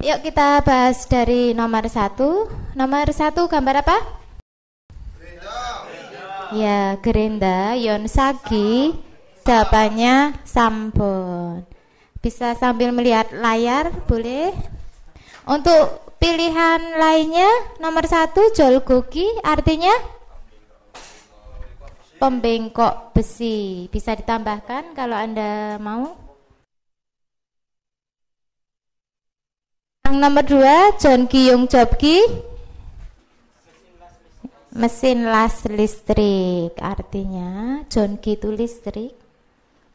Yuk kita bahas dari nomor satu. Nomor satu gambar apa? Gerinda. Ya, gerinda, yon sagi, jawabannya sampun. Bisa sambil melihat layar, boleh? Untuk pilihan lainnya, nomor satu jolgogi, artinya pembengkok besi. Bisa ditambahkan kalau Anda mau. Yang nomor dua John Kiyung Jobki mesin las listrik artinya John Ki itu listrik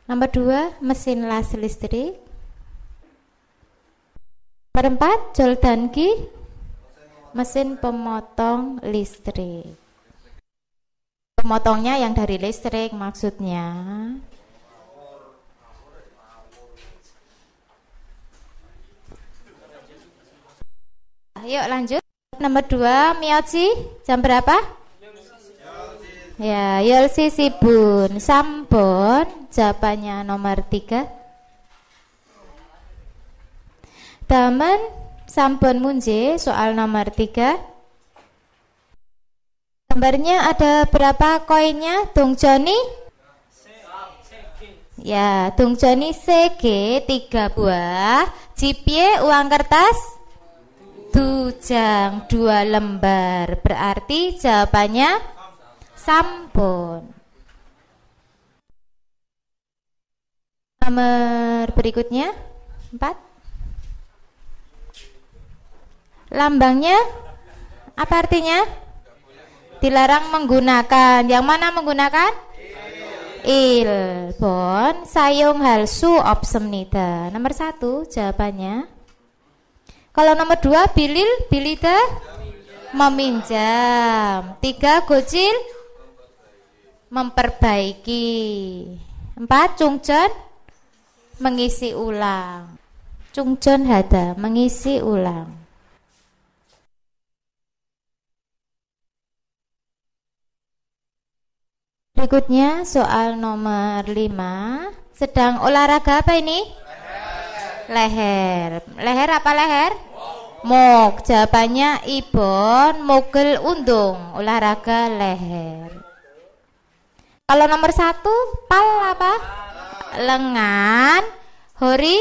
nomor dua mesin las listrik nomor empat Dan Ki mesin pemotong listrik pemotongnya yang dari listrik maksudnya yuk lanjut. Nomor dua, Miyoji, jam berapa? Ya, Yolsi Sibun, Sampun, jawabannya nomor tiga. Taman Sampun Munje, soal nomor tiga. Gambarnya ada berapa koinnya, Dong Joni? Ya, Tung Joni CG tiga buah, Cipie uang kertas Tujang dua lembar Berarti jawabannya Sampun Nomor berikutnya Empat Lambangnya Apa artinya? Dilarang menggunakan Yang mana menggunakan? il bon sayung halsu opsemnida nomor satu jawabannya kalau nomor dua bilil bilida meminjam. Tiga gocil memperbaiki. Empat cungcon mengisi ulang. Cungcon hada mengisi ulang. Berikutnya soal nomor lima. Sedang olahraga apa ini? leher. Leher apa leher? mok Jawabannya Ibon mukul undung, olahraga leher. Kalau nomor satu, pal apa? Lengan, hori,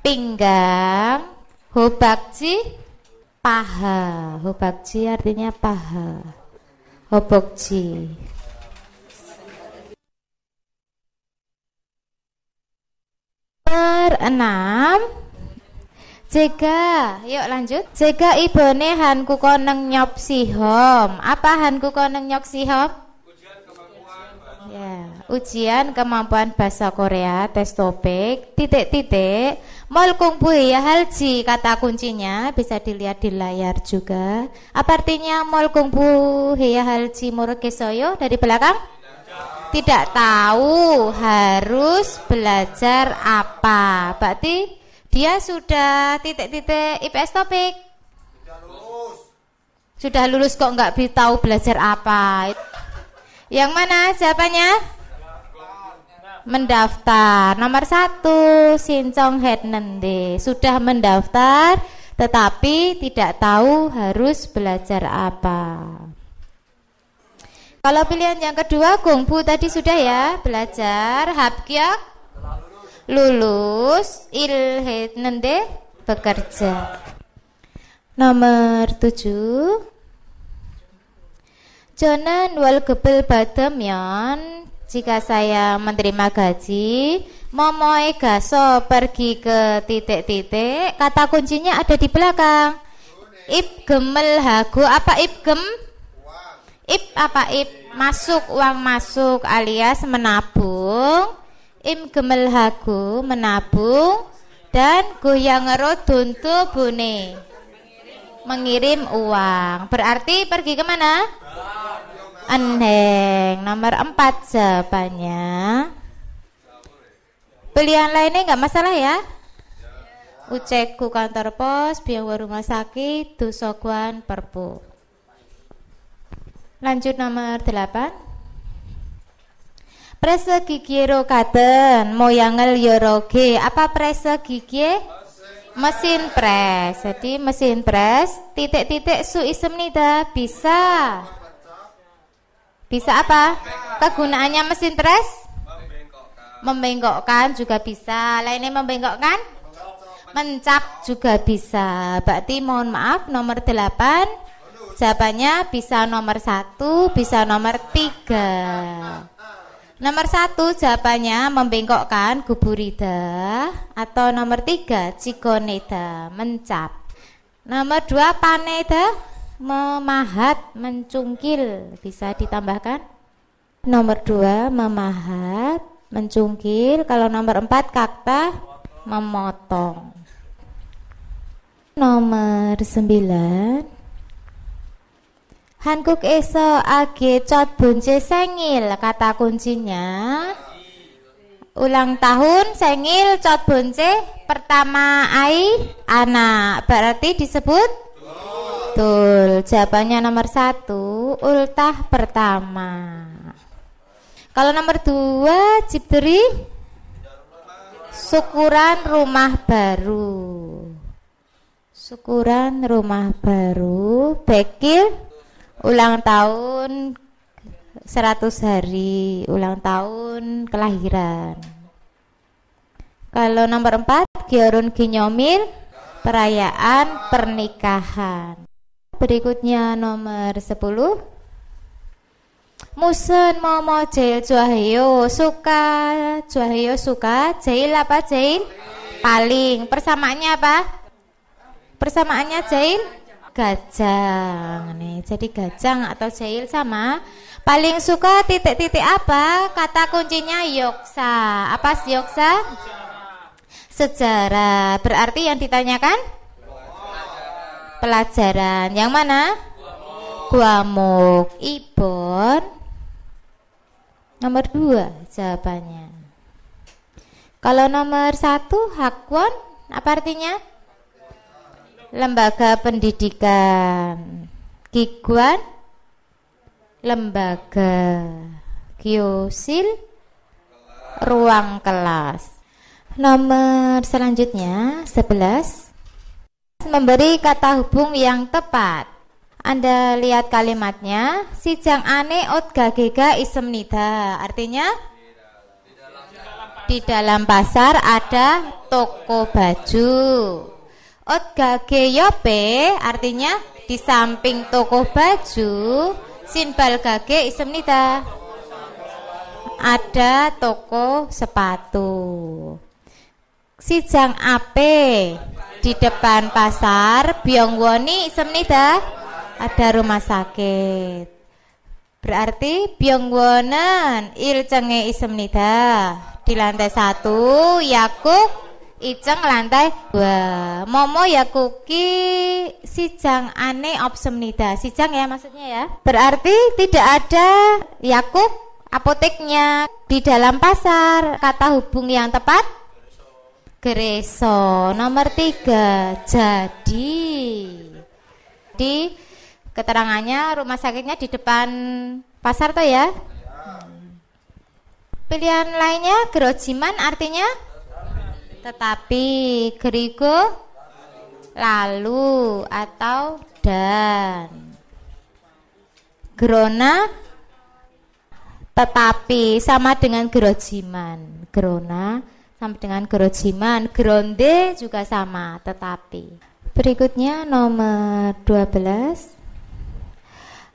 pinggang, hobakci paha. hobakci artinya paha. hobokci enam Jega, yuk lanjut. Jega ibone hanku koneng nyop sihom. Apa hanku koneng nyop sihom? Ujian kemampuan bahasa. Ya, ujian kemampuan bahasa Korea, tes topik, titik-titik. Mol kungpu ya halji kata kuncinya bisa dilihat di layar juga. Apa artinya mol kungpu ya halji kesoyo dari belakang? tidak tahu harus belajar apa. Berarti dia sudah titik-titik IPS topik. Sudah lulus. kok nggak tahu belajar apa. Yang mana jawabannya? Mendaftar. Nomor satu, Sincong Nende Sudah mendaftar, tetapi tidak tahu harus belajar apa. Kalau pilihan yang kedua gongbu tadi sudah ya belajar habkia, lulus ilhid nende bekerja. Nomor tujuh Jonan wal gebel bademyon jika saya menerima gaji momoe gaso pergi ke titik-titik kata kuncinya ada di belakang ib gemel hago apa ib gem Ip apa ip masuk uang masuk alias menabung im gemel hagu menabung dan goyang tuntu bune mengirim uang berarti pergi kemana eneng nomor empat jawabannya pilihan lainnya nggak masalah ya ucekku kantor pos biang rumah sakit dusokuan, perpu Lanjut nomor 8. Prese gigi katen, moyangel yo roge. Apa presa gigi? Mesin pres. Jadi mesin pres titik-titik su nida bisa. Bisa apa? Kegunaannya mesin pres? Membengkokkan juga bisa. Lainnya membengkokkan? Mencap juga bisa. Berarti mohon maaf nomor 8 jawabannya bisa nomor satu, bisa nomor tiga. Nomor satu jawabannya membengkokkan guburida atau nomor tiga cigoneda mencap. Nomor dua paneda memahat mencungkil bisa ditambahkan. Nomor dua memahat mencungkil. Kalau nomor empat kakta memotong. Nomor sembilan Hankuk eso age cot bunce sengil kata kuncinya ulang tahun sengil cot bunce pertama ai anak berarti disebut tul jawabannya nomor satu ultah pertama kalau nomor dua cipteri syukuran rumah baru syukuran rumah baru bekil ulang tahun 100 hari ulang tahun kelahiran kalau nomor 4 Giorun Ginyomir perayaan pernikahan berikutnya nomor 10 Musen momo jail juahyo suka juahyo suka jail apa jail paling persamaannya apa persamaannya jail gajang nih jadi gajang atau jail sama paling suka titik-titik apa kata kuncinya yoksa apa yoksa sejarah berarti yang ditanyakan pelajaran yang mana guamuk ibon nomor dua jawabannya kalau nomor satu hakwon apa artinya lembaga pendidikan Kiguan lembaga Kiosil ruang kelas nomor selanjutnya 11 memberi kata hubung yang tepat anda lihat kalimatnya Sijang ane ot gagega isem nida Artinya Di dalam pasar ada toko baju yope artinya di samping toko baju Sinbal gage isemnita ada toko sepatu Sijang ape di depan pasar Biongwoni isemnita ada rumah sakit berarti Biongwonen ilcenge isemnita di lantai satu Yakuk Iceng lantai dua. Momo ya kuki sijang ane opsemnida. Sijang ya maksudnya ya. Berarti tidak ada Yakub apoteknya di dalam pasar. Kata hubung yang tepat Gereso nomor tiga jadi di keterangannya rumah sakitnya di depan pasar toh ya iya. pilihan lainnya gerojiman artinya tetapi geriku lalu atau dan gerona tetapi sama dengan gerojiman gerona sama dengan gerojiman gronde juga sama tetapi berikutnya nomor 12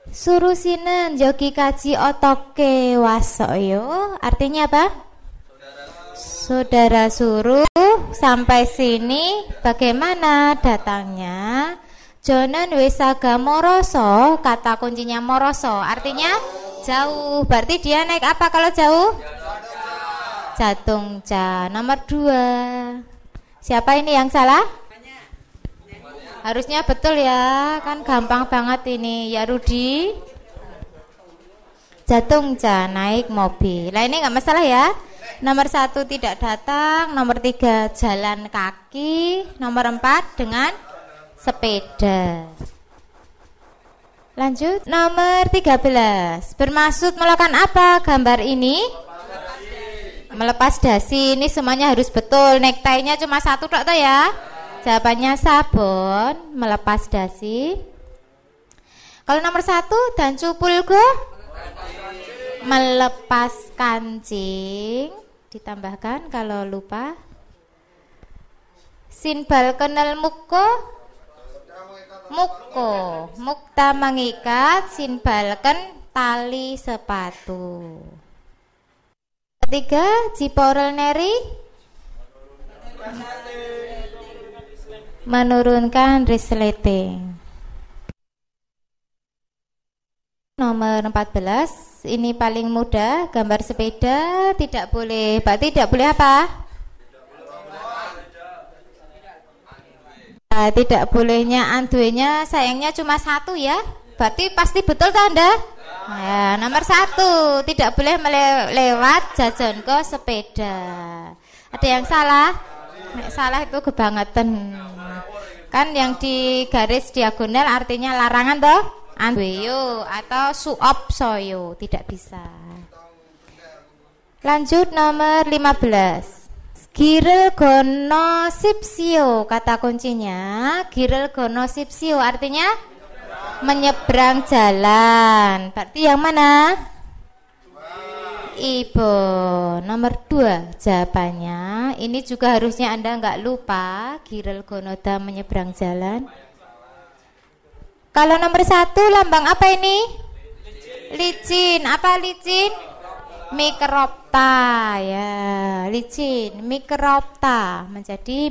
Surusinen joki kaji otoke wasoyo artinya apa? Saudara suruh sampai sini bagaimana datangnya? Jonan Wesaga moroso, kata kuncinya moroso, artinya jauh. Berarti dia naik apa kalau jauh? Jatung Nomor dua. Siapa ini yang salah? Harusnya betul ya, kan gampang banget ini. Ya Rudi. Jatung naik mobil. Nah ini nggak masalah ya. Nomor satu tidak datang, nomor tiga jalan kaki, nomor empat dengan sepeda. Lanjut, nomor tiga belas Bermaksud melakukan apa gambar ini? Melepas dasi, Ini semuanya harus betul Nektainya cuma satu dokter ya? Jawabannya sabun Melepas dasi Kalau nomor satu dan cupul go? melepas kancing ditambahkan kalau lupa sinbal kenal muko muko mukta mengikat sinbalken tali sepatu ketiga jiporel neri menurunkan resleting nomor 14 ini paling mudah gambar sepeda tidak boleh Pak tidak boleh apa nah, tidak bolehnya antuenya sayangnya cuma satu ya berarti pasti betul tuh anda. nah, nomor satu tidak boleh melewat jajan ke sepeda ada yang salah salah itu kebangetan kan yang di garis diagonal artinya larangan toh Anduyo atau Suop Soyo tidak bisa. Lanjut nomor 15. Girel gono sipsio kata kuncinya. Girel gono sipsio artinya menyeberang jalan. Berarti yang mana? Ibu nomor 2 jawabannya ini juga harusnya anda nggak lupa Girel Gonoda menyeberang jalan kalau nomor satu lambang apa ini? Licin. Apa licin? Mikropta ya, licin. Mikropta menjadi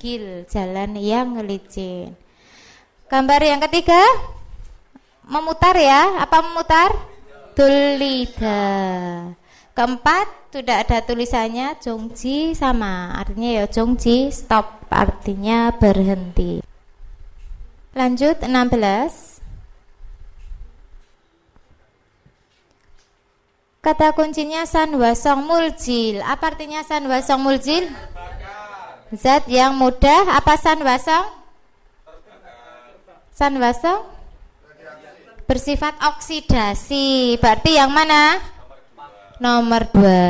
gil jalan yang licin. Gambar yang ketiga memutar ya. Apa memutar? Tulida. Keempat, tidak ada tulisannya Jongji sama. Artinya ya Jongji stop, artinya berhenti. Lanjut 16. Kata kuncinya wasong muljil. Apa artinya wasong muljil? Zat yang mudah. Apa wasong? San wasong? Bersifat oksidasi. Berarti yang mana? Nomor dua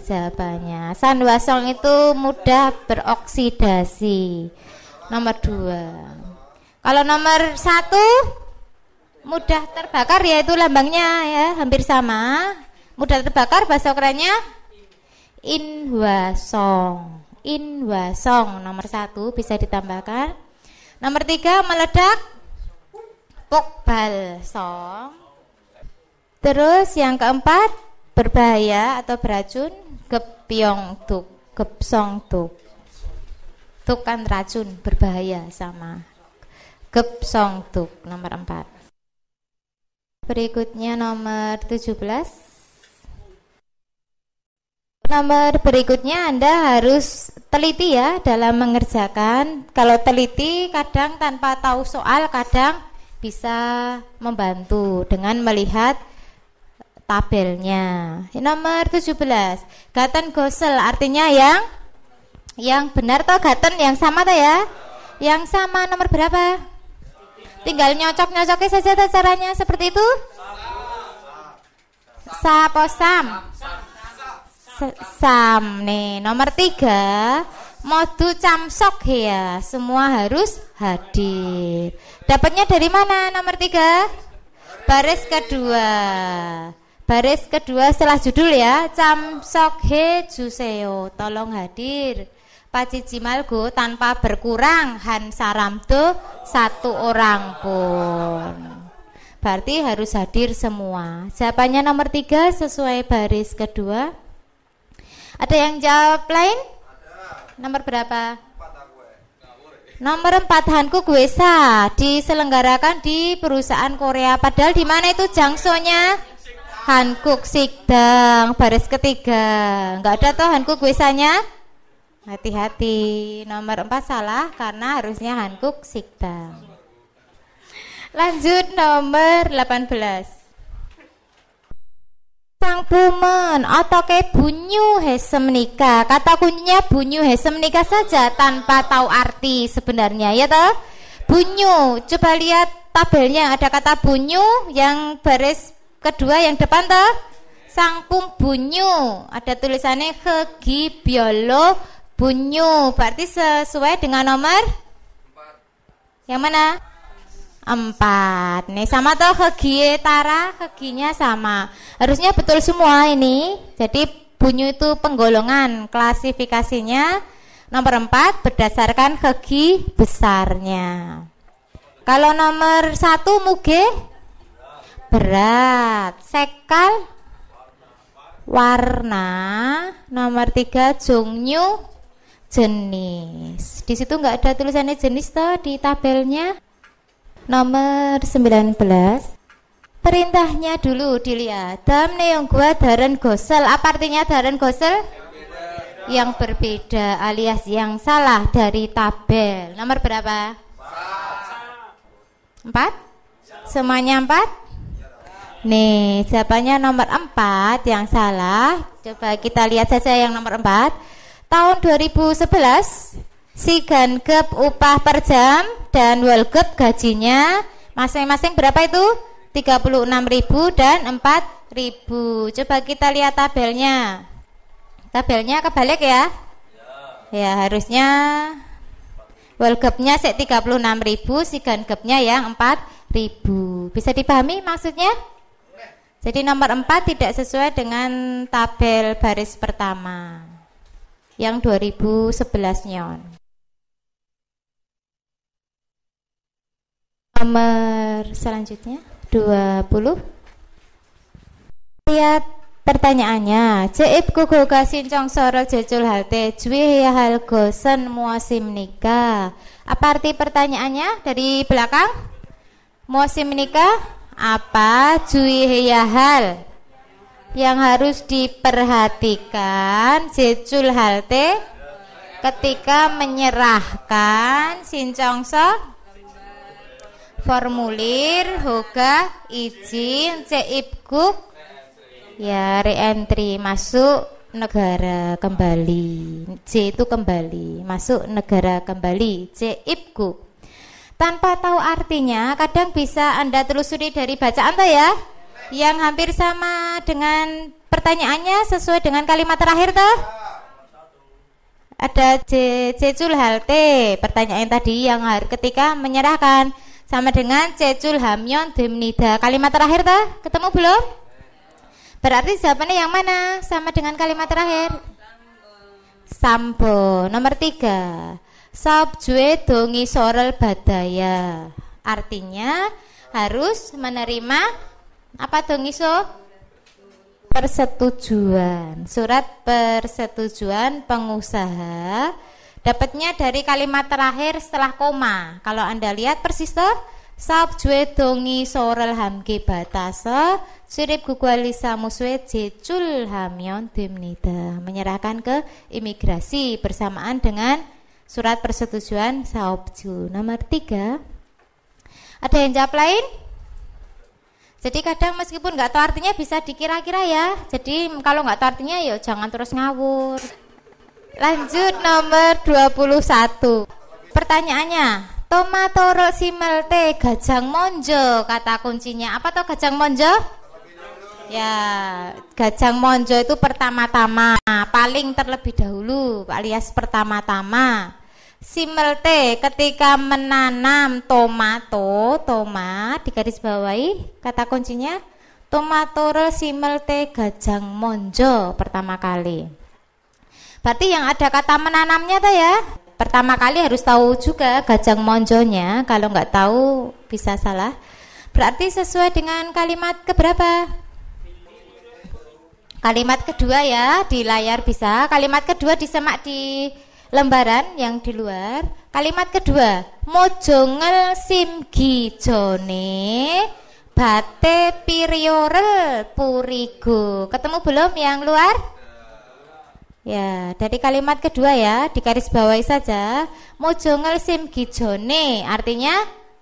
jawabannya. wasong itu mudah beroksidasi. Nomor dua. Kalau nomor satu mudah terbakar ya itu lambangnya ya hampir sama. Mudah terbakar bahasa kerennya inwasong. Inwasong nomor satu bisa ditambahkan. Nomor tiga meledak pokbal song. Terus yang keempat berbahaya atau beracun gepyong tuk gepsong tuk tuk kan racun berbahaya sama Gep Song Tuk nomor 4 berikutnya nomor 17 nomor berikutnya Anda harus teliti ya dalam mengerjakan kalau teliti kadang tanpa tahu soal kadang bisa membantu dengan melihat tabelnya nomor 17 gatan gosel artinya yang yang benar toh gaten yang sama toh ya yang sama nomor berapa Tinggal nyocok-nyocoknya saja caranya seperti itu. Saposam. Oh, sam nih. Nomor tiga, modu camsok ya. Semua harus hadir. Dapatnya dari mana? Nomor tiga, baris kedua. Baris kedua setelah judul ya, camsok he juseo. Tolong hadir pacici malgo tanpa berkurang han tuh satu orang pun berarti harus hadir semua jawabannya nomor tiga sesuai baris kedua ada yang jawab lain ada. nomor berapa Nomor empat Hankook Guesa diselenggarakan di perusahaan Korea. Padahal di mana itu jangsonya? Hankook Sikdang, baris ketiga. Enggak ada toh Hankook guesanya? Hati-hati. Nomor 4 salah karena harusnya Hankuk Sikta. Lanjut nomor 18. Sang Pumen, otoke bunyu hese menikah. Kata kuncinya bunyu hese menikah saja tanpa tahu arti sebenarnya ya toh. Bunyu, coba lihat tabelnya ada kata bunyu yang baris kedua yang depan toh. Sang bunyu, ada tulisannya hegi biolo Bunyu berarti sesuai dengan nomor yang mana? Empat. Nih sama tuh kegie tara keginya sama. Harusnya betul semua ini. Jadi bunyu itu penggolongan klasifikasinya nomor empat berdasarkan kegi besarnya. Kalau nomor satu muge berat, sekal warna, nomor tiga jungyu jenis. Di situ nggak ada tulisannya jenis toh di tabelnya nomor 19. Perintahnya dulu dilihat. Dam neong gua daran gosel. Apa artinya daran gosel? Yang berbeda alias yang salah dari tabel. Nomor berapa? Empat? Semuanya empat? Nih, jawabannya nomor empat yang salah. Coba kita lihat saja yang nomor empat tahun 2011 si Gap upah per jam dan Gap gajinya masing-masing berapa itu 36.000 dan 4.000 coba kita lihat tabelnya tabelnya kebalik ya ya, ya harusnya Gapnya sek 36.000 si Gapnya yang 4.000 bisa dipahami maksudnya jadi nomor 4 tidak sesuai dengan tabel baris pertama yang 2011 nyon. Nomor selanjutnya 20. Lihat pertanyaannya. Jeib kugo kasin soro jecul halte jwi hal gosen muasim nikah. Apa arti pertanyaannya dari belakang? Muasim nikah apa jwi hal yang harus diperhatikan Zecul halte ketika menyerahkan sincongso formulir hoga izin ceipku ya reentry masuk negara kembali C itu kembali masuk negara kembali c ceipku tanpa tahu artinya kadang bisa anda telusuri dari bacaan tuh ya yang hampir sama dengan pertanyaannya sesuai dengan kalimat terakhir tuh Ada C Cecul Halte, pertanyaan tadi yang harus ketika menyerahkan sama dengan Cecul Hamyon Demnida. Kalimat terakhir tuh Ketemu belum? Berarti jawabannya yang mana? Sama dengan kalimat terakhir. Sambo. Nomor tiga. Sabjue dongi sorel badaya. Artinya harus menerima apa dong iso? Persetujuan. Surat persetujuan pengusaha dapatnya dari kalimat terakhir setelah koma. Kalau Anda lihat persis toh Sab jue dongi sorel hamki batase sirip gugualisa muswe jecul hamion dimnida menyerahkan ke imigrasi bersamaan dengan surat persetujuan saobju nomor tiga ada yang jawab lain? Jadi kadang meskipun nggak tahu artinya bisa dikira-kira ya. Jadi kalau nggak tahu artinya ya jangan terus ngawur. Lanjut nomor 21. Pertanyaannya, tomato tomatoro simelte gajang monjo kata kuncinya. Apa tuh gajang monjo? Ya, gajang monjo itu pertama-tama, paling terlebih dahulu alias pertama-tama. Simelte ketika menanam tomato, tomat garis bawahi kata kuncinya tomato simelte gajang monjo pertama kali. Berarti yang ada kata menanamnya tuh ya. Pertama kali harus tahu juga gajang monjonya, kalau nggak tahu bisa salah. Berarti sesuai dengan kalimat keberapa? Kalimat kedua ya di layar bisa. Kalimat kedua disemak di lembaran yang di luar kalimat kedua mojo ngel simgi jone bate piriorel purigo ketemu belum yang luar ya dari kalimat kedua ya di garis bawahi saja mojo ngel simgi jone artinya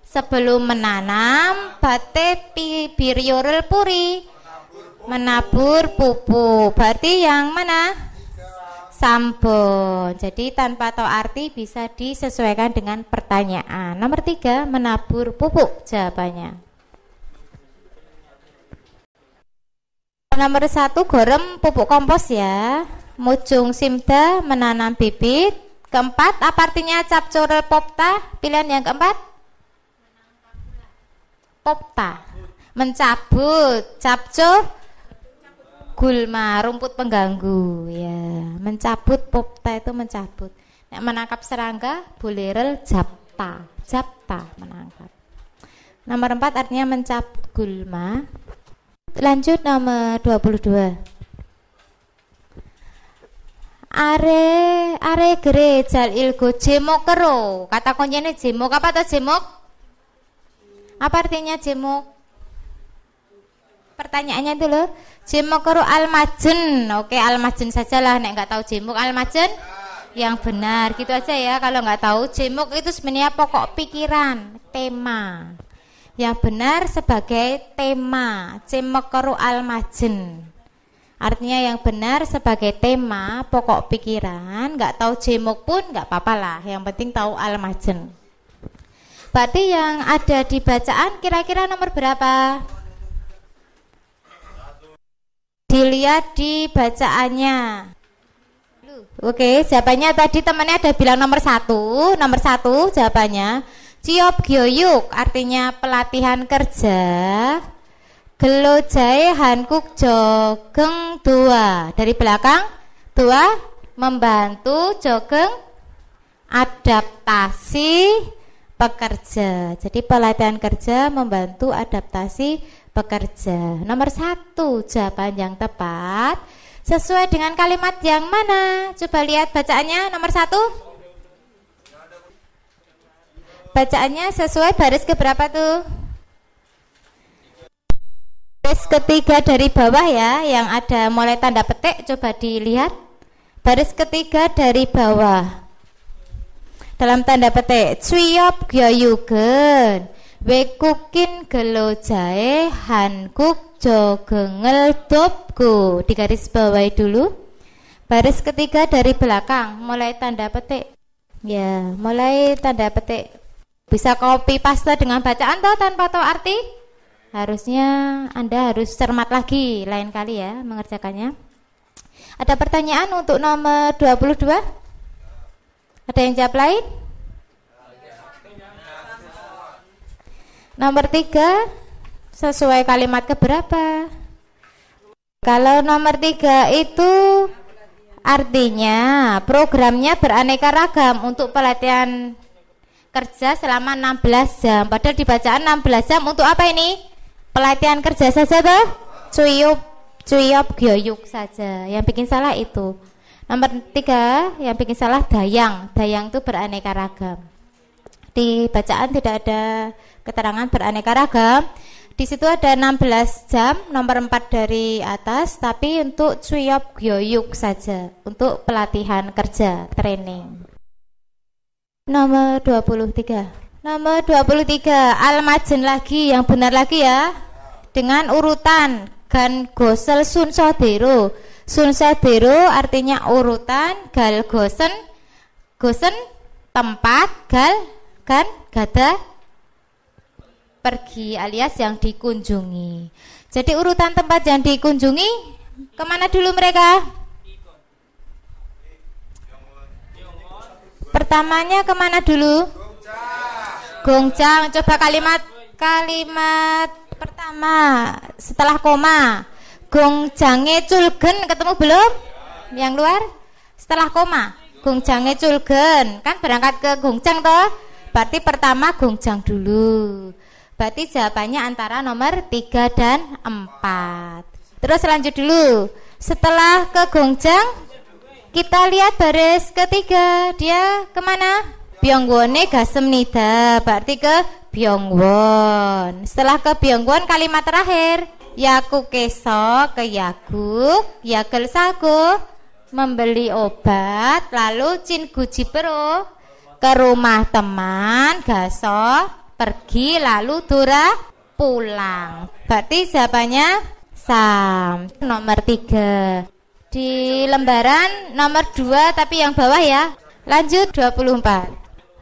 sebelum menanam bate piriorel puri menabur pupuk berarti yang mana Sampun. Jadi tanpa tahu arti bisa disesuaikan dengan pertanyaan. Nomor tiga, menabur pupuk jawabannya. Nomor satu, gorem pupuk kompos ya. Mujung simda menanam bibit. Keempat, apa artinya cap popta? Pilihan yang keempat? Popta. Mencabut, capcur, gulma rumput pengganggu ya mencabut popta itu mencabut nah, menangkap serangga bulirel, japta japta menangkap nomor 4 artinya mencabut gulma lanjut nomor 22 are are gere jal ilgo jemok kero kata kuncinya jemok apa tuh jemok apa artinya jemok pertanyaannya dulu jemokru al majn oke al majn sajalah nek nggak tahu jemuk al yang benar gitu aja ya kalau nggak tahu jemuk itu sebenarnya pokok pikiran tema yang benar sebagai tema cimokoru al majen artinya yang benar sebagai tema pokok pikiran nggak tahu jemuk pun nggak apa-apa lah yang penting tahu al majen berarti yang ada di bacaan kira-kira nomor berapa? dilihat di bacaannya Oke, okay, jawabannya tadi temannya ada bilang nomor satu, nomor satu jawabannya ciop gyoyuk artinya pelatihan kerja. Gelo jae hankuk jogeng dua dari belakang dua membantu jogeng adaptasi pekerja. Jadi pelatihan kerja membantu adaptasi pekerja. Nomor satu jawaban yang tepat sesuai dengan kalimat yang mana? Coba lihat bacaannya nomor satu. Bacaannya sesuai baris keberapa tuh? Baris ketiga dari bawah ya, yang ada mulai tanda petik coba dilihat. Baris ketiga dari bawah dalam tanda petik cuyop gyoyugen wekukin gelo jae hankuk jogengel dobku di garis bawah dulu baris ketiga dari belakang mulai tanda petik ya mulai tanda petik bisa copy paste dengan bacaan atau tanpa tahu arti harusnya anda harus cermat lagi lain kali ya mengerjakannya ada pertanyaan untuk nomor 22 ada yang jawab lain? Nomor tiga sesuai kalimat keberapa? Kalau nomor tiga itu artinya programnya beraneka ragam untuk pelatihan kerja selama 16 jam. Padahal dibacaan 16 jam untuk apa ini? Pelatihan kerja saja tuh? Cuyup, cuyup, gyoyuk saja. Yang bikin salah itu. Nomor tiga yang bikin salah dayang. Dayang itu beraneka ragam. Di bacaan tidak ada keterangan beraneka ragam. Di situ ada 16 jam nomor 4 dari atas tapi untuk cuyop gyoyuk saja untuk pelatihan kerja training. Nomor 23. Nomor 23 almajen lagi yang benar lagi ya. Dengan urutan gan gosel sun sodero biru artinya urutan, gal gosen, gosen tempat, gal kan gada pergi alias yang dikunjungi. Jadi urutan tempat yang dikunjungi kemana dulu mereka? Pertamanya kemana dulu? Gongcang. Coba kalimat kalimat pertama setelah koma jange Culgen ketemu belum? Yang luar? Setelah koma. jange Culgen. Kan berangkat ke jang toh? Berarti pertama jang dulu. Berarti jawabannya antara nomor 3 dan 4. Terus lanjut dulu. Setelah ke jang, kita lihat baris ketiga. Dia kemana? gasem nida. Berarti ke Byongwon. Setelah ke Byongwon kalimat terakhir Yaku keso ke Yaguk, Yagel Sago membeli obat, lalu Cin Guji pro ke rumah teman, Gaso pergi lalu Dura pulang. Berarti jawabannya Sam. Nomor tiga di lembaran nomor 2 tapi yang bawah ya lanjut 24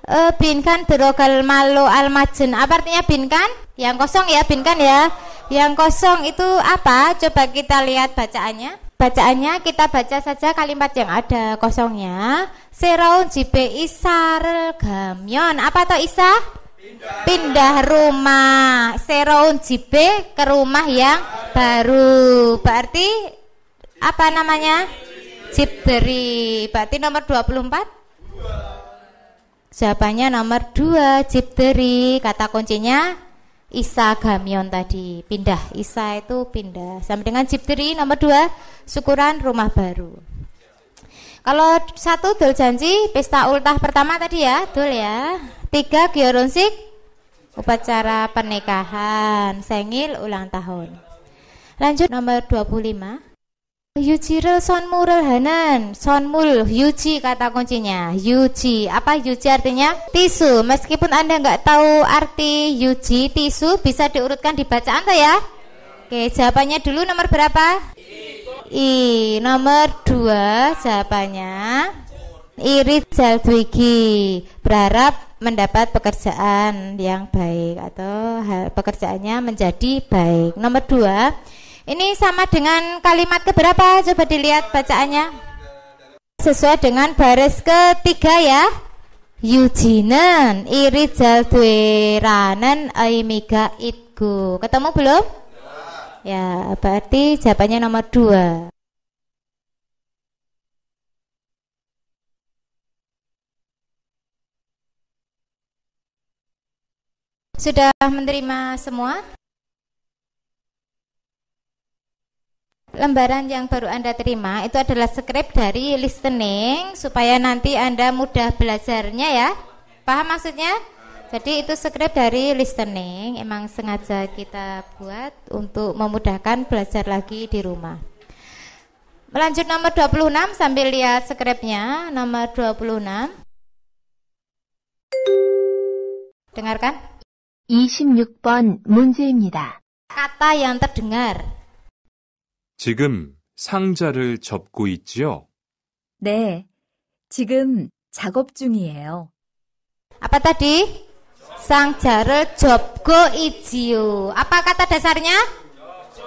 e, binkan berogal malu almajen apa artinya binkan yang kosong ya Bin kan ya. Yang kosong itu apa? Coba kita lihat bacaannya. Bacaannya kita baca saja kalimat yang ada kosongnya. Seraun jibe isar gamyon. Apa toh Isa? Pindah, rumah. Seraun jibe ke rumah yang baru. Berarti apa namanya? Jibri. Berarti nomor 24? Jawabannya nomor 2, Jibteri Kata kuncinya Isa Gamion tadi pindah Isa itu pindah sama dengan Jibtiri nomor dua syukuran rumah baru kalau satu dul janji pesta ultah pertama tadi ya dul ya tiga gioronsik upacara pernikahan sengil ulang tahun lanjut nomor 25 Yujiril sonmuril hanan Son Sonmul Yuji kata kuncinya Yuji Apa Yuji artinya? Tisu Meskipun Anda nggak tahu arti Yuji Tisu bisa diurutkan di bacaan tuh ya Oke jawabannya dulu nomor berapa? I, Nomor dua jawabannya Iris Jaldwigi Berharap mendapat pekerjaan yang baik Atau pekerjaannya menjadi baik Nomor dua. Ini sama dengan kalimat keberapa? Coba dilihat bacaannya. Sesuai dengan baris ketiga ya. Yujinen irijal dueranen aimiga itku. Ketemu belum? Ya, berarti jawabannya nomor dua. Sudah menerima semua? lembaran yang baru Anda terima itu adalah skrip dari listening supaya nanti Anda mudah belajarnya ya. Paham maksudnya? Jadi itu skrip dari listening emang sengaja kita buat untuk memudahkan belajar lagi di rumah. Melanjut nomor 26 sambil lihat skripnya, nomor 26. Dengarkan. 26번 문제입니다. Kata yang terdengar 지금 상자를 접고 있지요? 네, 지금 작업 중이에요. Apa tadi? Sangja를 jobgo ijiu. Apa kata dasarnya?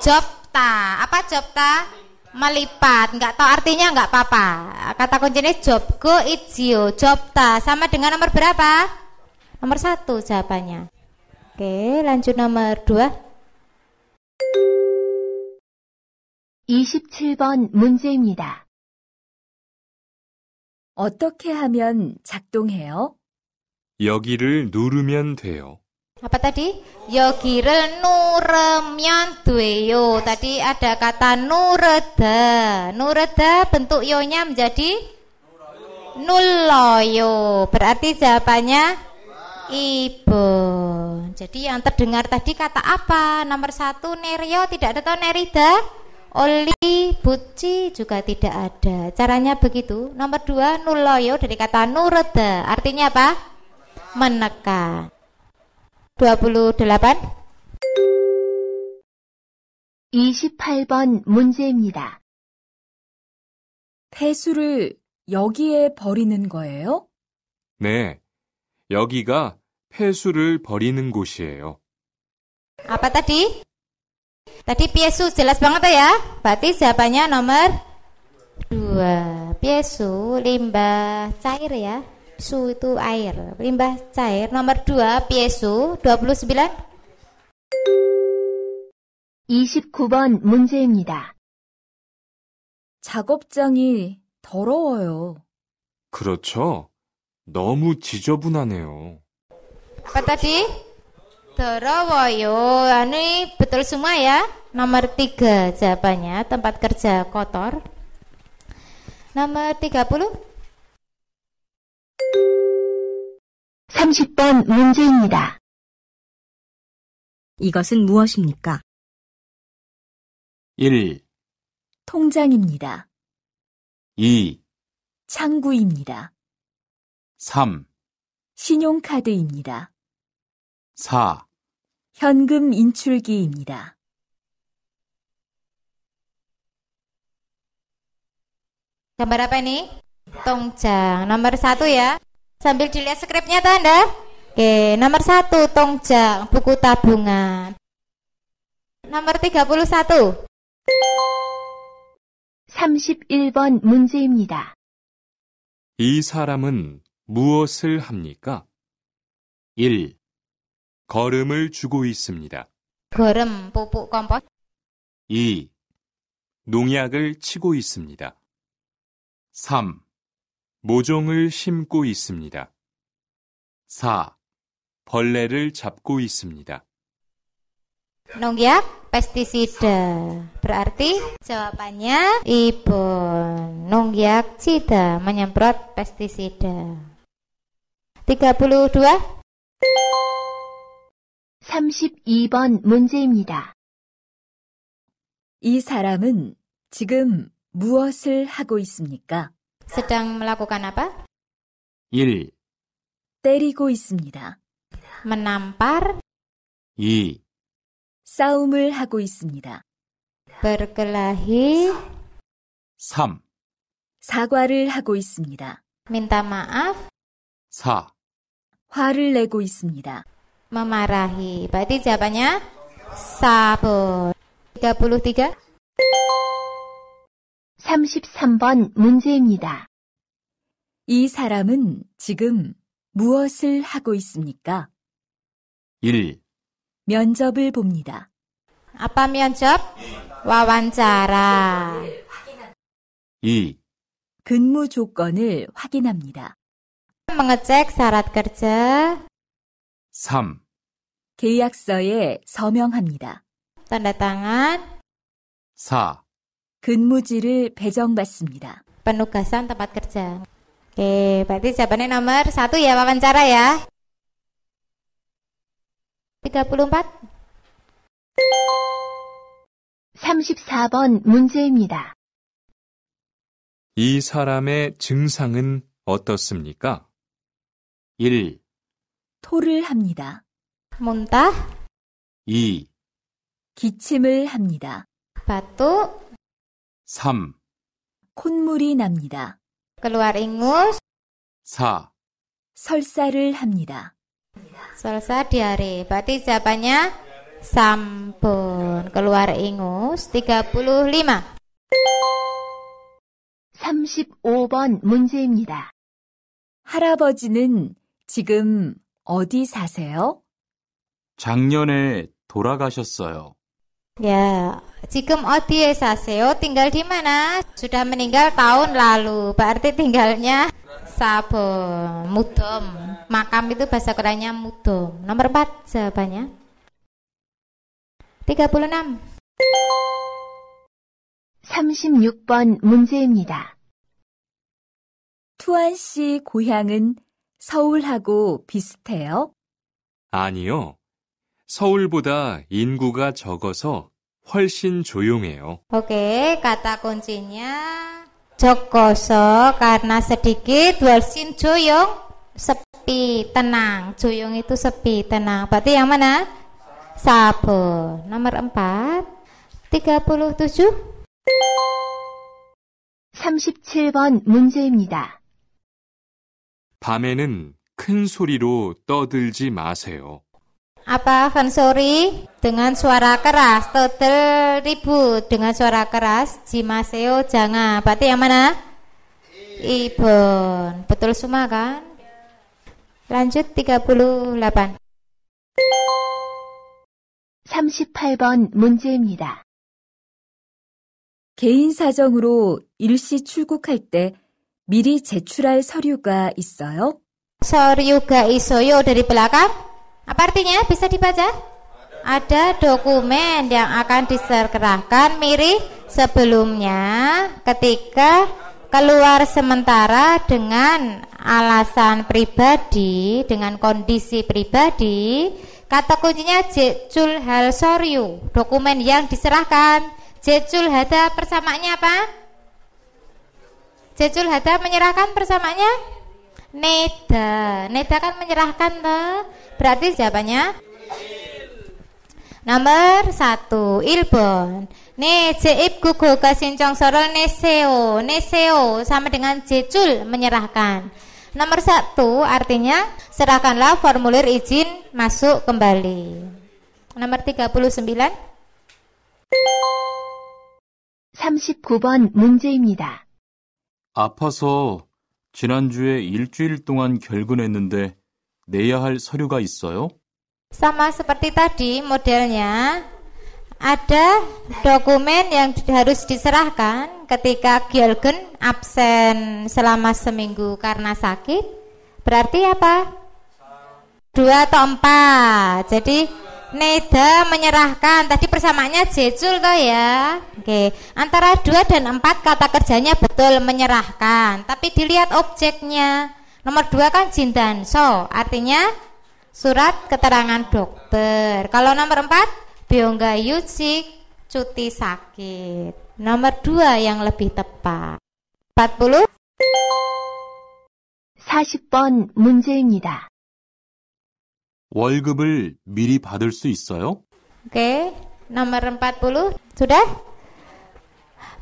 Jobta. Apa jobta? Melipat. Enggak tahu artinya enggak apa-apa. Kata kuncinya jobgo ijiu. Jobta sama dengan nomor berapa? Nomor satu jawabannya. Oke, lanjut nomor dua. 27번 문제입니다. 어떻게 하면 작동해요? 여기를 누르면 돼요. Apa tadi? 여기를 누르면 돼요. Tadi ada kata nureda. Nureda bentuk yo-nya menjadi nulloyo. Berarti jawabannya ibu. Jadi yang terdengar tadi kata apa? Nomor satu nerio tidak ada tau nerida? Oli buci juga tidak ada. Caranya begitu. Nomor dua nuloyo dari kata nurede. Artinya apa? Menekan. 28. 28번 문제입니다. 폐수를 여기에 버리는 거예요? 네. 여기가 폐수를 버리는 곳이에요. 아빠 tadi? Tadi p i e s u jelas banget ya. Berarti jawabannya nomor 2. Piesu limbah cair ya. Su itu air. Limbah cair nomor 2 piesu 29. 29번 문제입니다. 작업장이 더러워요. 그렇죠. 너무 지저분하네요. Apa tadi? Dorowoyo, ini betul semua ya. Nomor tiga jawabannya, tempat kerja kotor. Nomor 30. 30번 문제입니다. 이것은 무엇입니까? 1, 통장입니다. 2, 창구입니다. 3, 신용카드입니다. 4. 현금 인출기입니다. 'Gambar apa ini? Tongjang. Nomor satu ya. Sambil dilihat skripnya tuh Anda. Oke, nomor satu tongjang, buku tabungan. Nomor 31. 31번 문제입니다. 이 사람은 무엇을 합니까? 1. 걸음을 주고 있습니다. 걸음 보보 건보 2. 농약을 치고 있습니다. 3. 모종을 심고 있습니다. 4. 벌레를 잡고 있습니다. 농약 pestisida. Berarti jawabannya ibu 농약 cida menyemprot pestisida. 32 32번 문제입니다. 이 사람은 지금 무엇을 하고 있습니까? sedang melakukan apa? 1, 때리고 있습니다. Menampar, 2, 싸움을 하고 있습니다. berkelahi, 3, 사과를 하고 있습니다. minta maaf, 4. 화를 내고 있습니다. memarahi. Berarti jawabannya sabun. 33. 33번 문제입니다. 이 사람은 지금 무엇을 하고 있습니까? 1. 면접을 봅니다. 아빠 면접? 와완자라. 2. 근무 조건을 확인합니다. mengecek syarat kerja. 3. 계약서에 서명합니다. Tanda tangan. 4. 근무지를 배정받습니다. Penugasan tempat kerja. Oke, berarti jawabannya nomor satu ya wawancara ya. 34. 34번 문제입니다. 이 사람의 증상은 어떻습니까? 1, 토를 합니다. monta, 이, 기침을 합니다. batuk, 삼, 콧물이 납니다. keluar ingus, 사, 설사를 합니다. selesai diare. Berarti jawabannya sampun. Keluar ingus 35. 35번 문제입니다. 할아버지는 지금 어디 사세요? 작년에 돌아가셨어요. Ya, 지금 어디에 사세요? tinggal di mana? Sudah meninggal tahun lalu. Berarti tinggalnya Sabon, Mudom. Makam itu bahasa Koreanya Mudom. Nomor 4 jawabannya. 36. 36번 문제입니다. 투안 씨 고향은 서울하고 비슷해요? 아니요. 서울보다 인구가 적어서 훨씬 조용해요. 오케이, kata kuncinya 적어서 karena sedikit 훨씬 조용, sepi, tenang. 조용 itu sepi, tenang. Berarti yang mana? Sabun. Nomor 4. 37. 37번 문제입니다. 밤에는 큰 소리로 떠들지 마세요. apa Vansori dengan suara keras total ribu dengan suara keras jimaseo jangan berarti yang mana ibon betul semua kan lanjut 38 38번 문제입니다. 개인 사정으로 일시 출국할 때 미리 제출할 서류가 있어요? 서류가 있어요. dari belakang apa artinya? Bisa dibaca? Ada dokumen yang akan diserahkan mirip sebelumnya ketika keluar sementara dengan alasan pribadi, dengan kondisi pribadi. Kata kuncinya jecul hal soryu, dokumen yang diserahkan. Jecul hada persamaannya apa? Jecul hada menyerahkan persamaannya? Neda. Neda kan menyerahkan tuh Berarti jawabannya Nomor satu Ilbon Ne jeib ke kesincong soro neseo Neseo sama dengan jecul menyerahkan Nomor satu artinya Serahkanlah formulir izin masuk kembali Nomor 39 39번 문제입니다. 아파서 지난주에 일주일 동안 결근했는데 내야 할 서류가 있어요? Sama seperti tadi modelnya, ada dokumen yang harus diserahkan ketika Gilgen absen selama seminggu karena sakit. Berarti apa? Dua atau empat. Jadi Neda menyerahkan tadi persamaannya jecul toh ya oke antara dua dan empat kata kerjanya betul menyerahkan tapi dilihat objeknya Nomor dua kan so, artinya surat keterangan dokter. Kalau nomor empat, biongga yucik, cuti sakit. Nomor dua yang lebih tepat. 40. 40번 문제입니다. 월급을 미리 받을 수 있어요? Oke, okay. nomor 40. Sudah?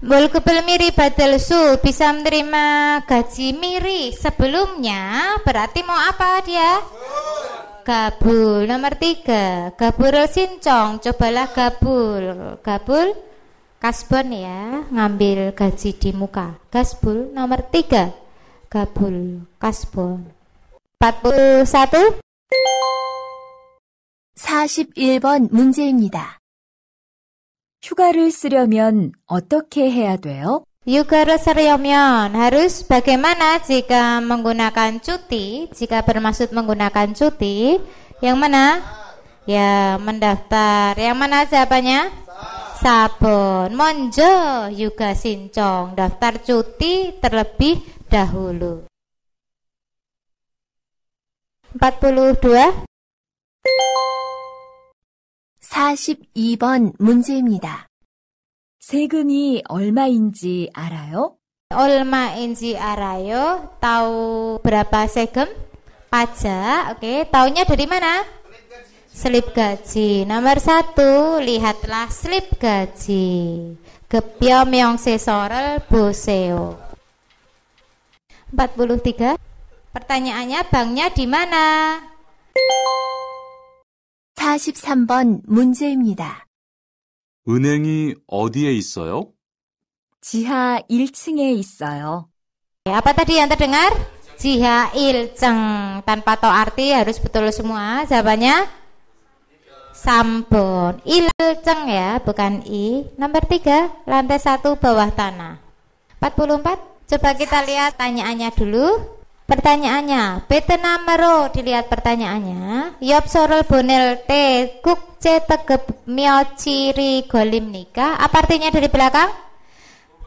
Bolku miri batal su bisa menerima gaji miri sebelumnya berarti mau apa dia? Gabul. Nomor tiga, gabul sincong. Cobalah gabul. Gabul kasbon ya, ngambil gaji di muka. Gasbul nomor tiga, gabul kasbon. 41 41번 문제입니다. 휴가를 쓰려면 어떻게 해야 돼요? 휴가를 쓰려면 harus bagaimana jika menggunakan cuti, jika bermaksud menggunakan cuti, yang mana? Ya, mendaftar. Yang mana jawabannya? Sabun. Monjo juga Sincong, daftar cuti terlebih dahulu. 42 42번 문제입니다. 세금이 얼마인지 알아요? 얼마인지 알아요? Tahu berapa segem? Pajak. Oke, okay. tahunya dari mana? Slip gaji. Nomor satu, lihatlah slip gaji. Gepyo meong Sesorel Boseo. 43. Pertanyaannya, banknya di mana? 43번 문제입니다. 은행이 어디에 있어요? 지하 1층에 있어요. Apa tadi yang terdengar? Jiha ilceng. Tanpa to arti harus betul semua. Jawabannya Sampun. Ilceng ya, bukan i. Nomor 3, lantai 1 bawah tanah. 44. Coba kita lihat tanyaannya dulu. Pertanyaannya, PT Mero dilihat pertanyaannya. Yop sorol bonel te kuk c tegep mio ciri golim nika. Apa artinya dari belakang?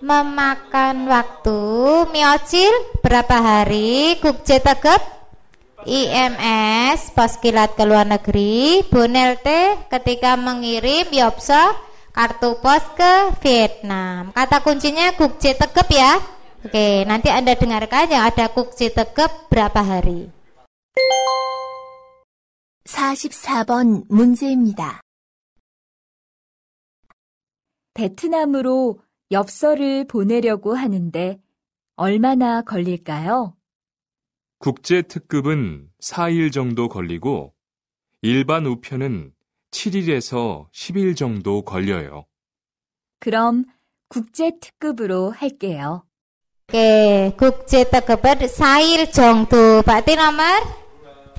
Memakan waktu miocil berapa hari kuk c tegep IMS pos kilat ke luar negeri bonel te ketika mengirim yopso kartu pos ke Vietnam. Kata kuncinya kuk c tegep ya. Oke, nanti Anda dengarkan yang ada kukci tegep berapa hari. 44번 문제입니다. 베트남으로 엽서를 보내려고 하는데 얼마나 걸릴까요? 국제 특급은 4일 정도 걸리고 일반 우편은 7일에서 10일 정도 걸려요. 그럼 국제 특급으로 할게요. Oke, Gukje Tegeber Sair Jongdo. Bakti nomor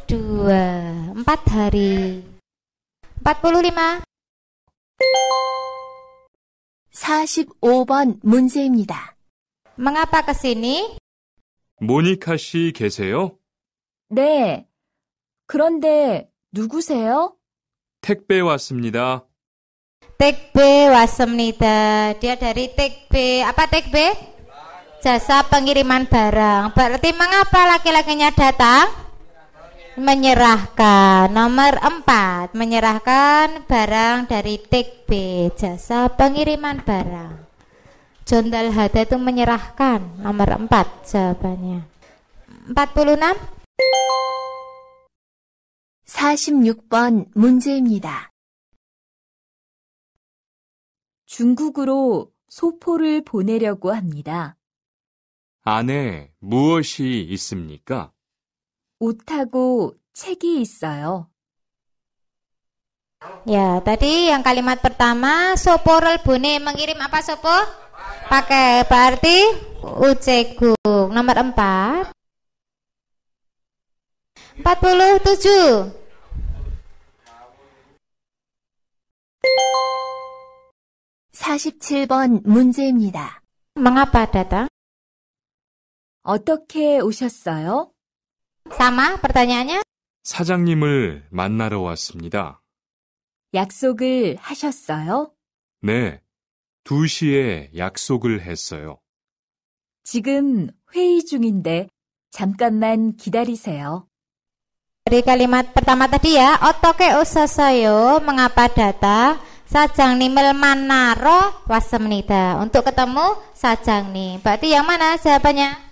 2. 4 hari. 45. 45번 문제입니다. Mengapa ke sini? 모니카 씨 계세요? 네. 그런데 누구세요? 택배 왔습니다. 택배 왔습니다. Dia dari 택배. Apa 택배? jasa pengiriman barang. Berarti mengapa laki-lakinya datang? Menyerahkan. Nomor 4, menyerahkan barang dari tik B, jasa pengiriman barang. Jondal Hada itu menyerahkan. Nomor 4 jawabannya. 46 46번 문제입니다. 중국으로 소포를 보내려고 합니다. 안에 무엇이 있습니까? 옷하고 책이 있어요. Ya, tadi yang kalimat pertama, Sopo Relbone mengirim apa Sopo? Pakai, berarti ucegu. Nomor 4. 47. (47번) 문제입니다. Mengapa datang? 어떻게 오셨어요? Sama pertanyaannya? 사장님을 만나러 왔습니다. 약속을 하셨어요? 네, 2시에 약속을 했어요. 지금 회의 중인데 잠깐만 기다리세요. Dari kalimat pertama tadi ya, otoke usasayo, mengapa datang? Sajang nimel manaro wasemnida. Untuk ketemu sajang nih. Berarti yang mana jawabannya?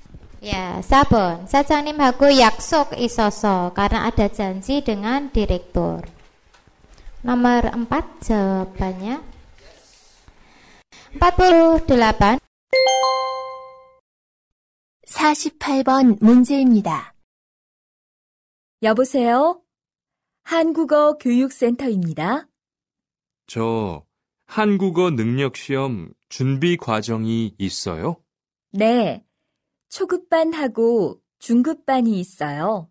Ya, sabun. Sajanimhaku yaksuk isoso karena ada janji dengan direktur. Nomor 4 jawabannya 48 48번 문제입니다. 여보세요? 한국어 교육센터입니다. 저 한국어 능력시험 준비 과정이 있어요? 네. 초급반하고 중급반이 있어요.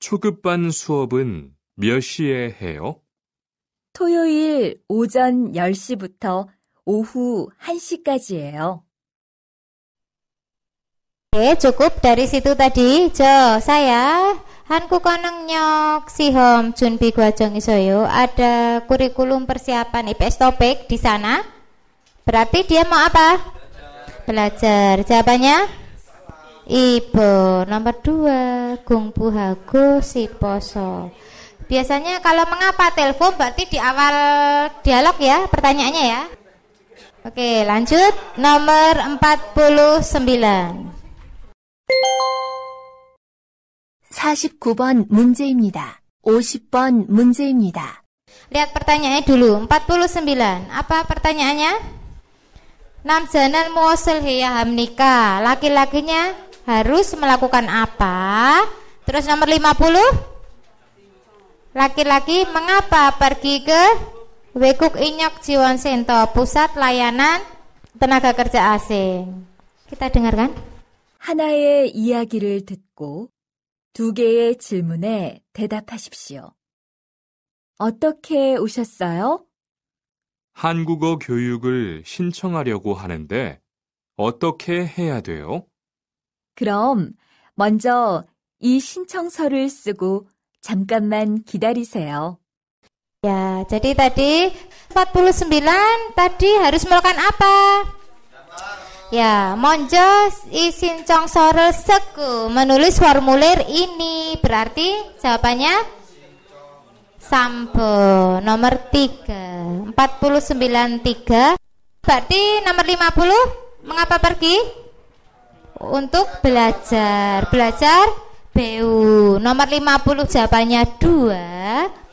초급반 수업은 몇 시에 해요? 토요일 오전 10시부터 오후 1시까지예요. Oke, cukup dari situ tadi. Jo, saya Hanku Konengnyok Sihom Junbi Gwajong Isoyo. Ada kurikulum persiapan IPS topik di sana. Berarti dia mau apa? Belajar. Belajar. Jawabannya? Ibu Nomor dua Gung Puhago si poso Biasanya kalau mengapa telepon berarti di awal dialog ya pertanyaannya ya Oke lanjut Nomor 49 49번 문제입니다. 50번 문제입니다. Lihat pertanyaannya dulu. 49. Apa pertanyaannya? Namjanan muasal hiya hamnika. Laki-lakinya harus melakukan apa? Terus nomor 50 Laki-laki mengapa pergi ke Wekuk Inyok Jiwon Sento Pusat Layanan Tenaga Kerja Asing Kita dengarkan 하나의 이야기를 듣고 두 개의 질문에 대답하십시오. 어떻게 오셨어요? 한국어 교육을 신청하려고 하는데 어떻게 해야 돼요? 그럼 먼저 이 신청서를 쓰고 잠깐만 기다리세요. Ya, jadi tadi 49 tadi harus melakukan apa? Ya, monjo isin congsoro seku menulis formulir ini berarti jawabannya sampo nomor 3 49 3 berarti nomor 50 mengapa pergi? untuk belajar. Belajar BU. Nomor 50 jawabannya 2.